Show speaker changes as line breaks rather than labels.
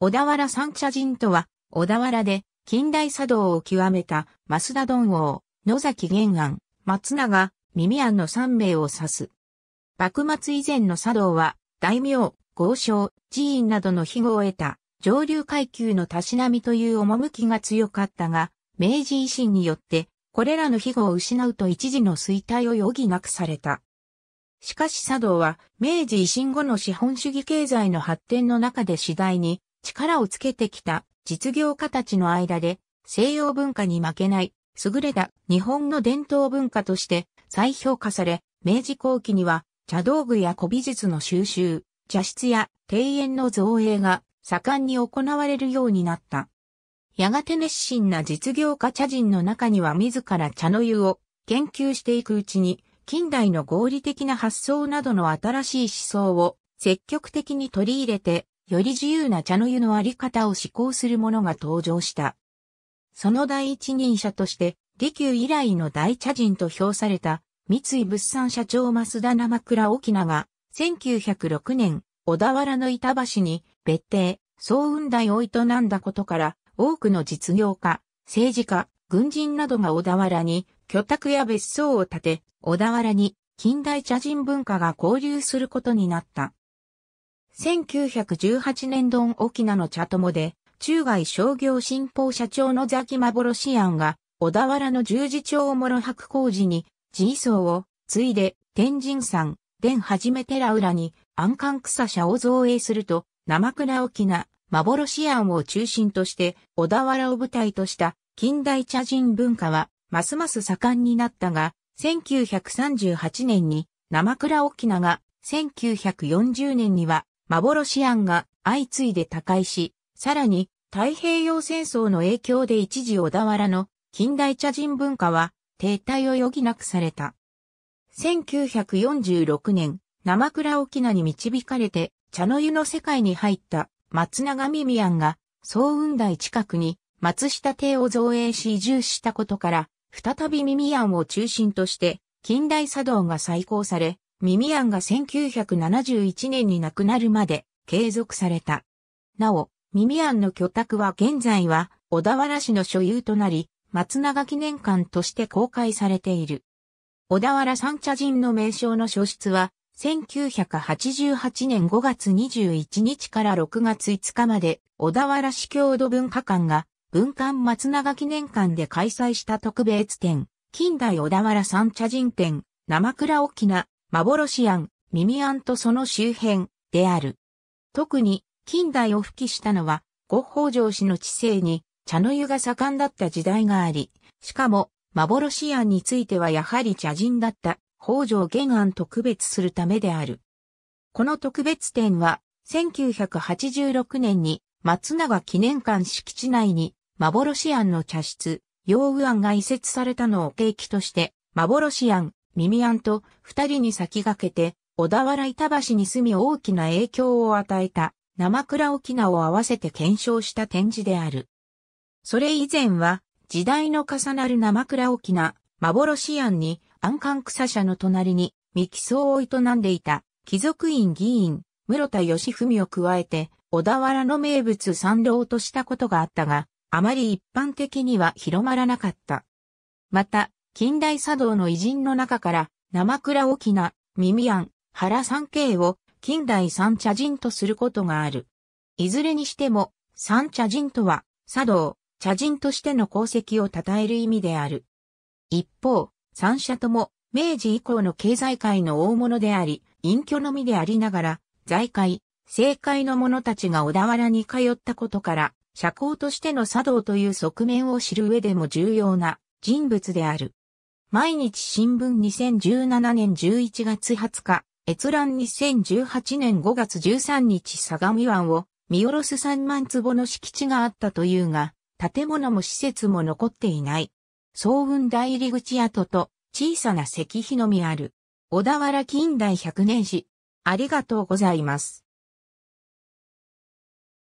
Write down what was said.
小田原三茶人とは、小田原で近代茶道を極めた増田頓王、野崎玄安、松永、耳安の三名を指す。幕末以前の茶道は、大名、豪商、寺院などの庇護を得た上流階級のたしなみという趣が強かったが、明治維新によって、これらの庇護を失うと一時の衰退を余儀なくされた。しかし茶道は、明治維新後の資本主義経済の発展の中で次第に、力をつけてきた実業家たちの間で西洋文化に負けない優れた日本の伝統文化として再評価され、明治後期には茶道具や古美術の収集、茶室や庭園の造営が盛んに行われるようになった。やがて熱心な実業家茶人の中には自ら茶の湯を研究していくうちに近代の合理的な発想などの新しい思想を積極的に取り入れてより自由な茶の湯のあり方を施行する者が登場した。その第一人者として、利休以来の大茶人と評された、三井物産社長増田生倉沖名が、1906年、小田原の板橋に、別邸、総雲台を営んだことから、多くの実業家、政治家、軍人などが小田原に、居宅や別荘を建て、小田原に、近代茶人文化が交流することになった。1918年ドン沖縄の茶友で、中外商業新報社長のザキ幻庵が、小田原の十字町諸白工事に、寺層を、継いで、天神山、伝はじめ寺浦に、安官草社を造営すると、生倉沖縄、幻庵を中心として、小田原を舞台とした、近代茶人文化は、ますます盛んになったが、1938年に、生倉沖縄が、1940年には、幻案が相次いで他界し、さらに太平洋戦争の影響で一時小田原の近代茶人文化は停滞を余儀なくされた。1946年、生倉沖縄に導かれて茶の湯の世界に入った松永耳庵が総雲台近くに松下邸を造営し移住したことから、再び耳庵を中心として近代茶道が再興され、ミミアンが1971年に亡くなるまで継続された。なお、ミミアンの居宅は現在は小田原市の所有となり、松永記念館として公開されている。小田原三茶人の名称の書出は、1988年5月21日から6月5日まで、小田原市郷土文化館が、文館松永記念館で開催した特別展、近代小田原三茶人展、生倉沖縄。幻庵、耳庵とその周辺である。特に近代を吹きしたのは、五宝城氏の知性に茶の湯が盛んだった時代があり、しかも幻庵についてはやはり茶人だった北条玄庵と区別するためである。この特別展は、1986年に松永記念館敷地内に幻庵の茶室、洋雨庵が移設されたのを契機として、幻庵、ミミアンと二人に先駆けて、小田原板橋に住み大きな影響を与えた、生倉沖縄を合わせて検証した展示である。それ以前は、時代の重なる生倉沖縄、幻庵に、安官草社の隣に、三木草を営んでいた、貴族院議員、室田義文を加えて、小田原の名物参道としたことがあったが、あまり一般的には広まらなかった。また、近代茶道の偉人の中から、生倉沖菜、耳庵、原三景を近代三茶人とすることがある。いずれにしても、三茶人とは、茶道、茶人としての功績を称える意味である。一方、三社とも、明治以降の経済界の大物であり、隠居のみでありながら、財界、政界の者たちが小田原に通ったことから、社交としての茶道という側面を知る上でも重要な人物である。毎日新聞2017年11月20日、閲覧2018年5月13日相模湾を見下ろす3万坪の敷地があったというが、建物も施設も残っていない。総音大入口跡と小さな石碑のみある。小田原近代100年史。ありがとうございます。